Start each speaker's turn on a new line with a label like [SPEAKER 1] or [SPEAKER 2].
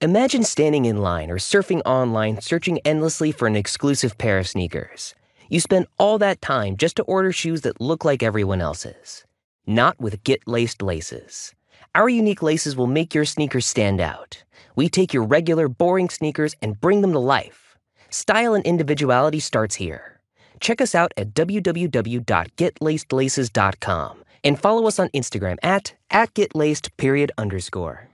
[SPEAKER 1] Imagine standing in line or surfing online, searching endlessly for an exclusive pair of sneakers. You spend all that time just to order shoes that look like everyone else's. Not with Get Laced Laces. Our unique laces will make your sneakers stand out. We take your regular, boring sneakers and bring them to life. Style and individuality starts here. Check us out at www.getlacedlaces.com and follow us on Instagram at, at getlaced period underscore.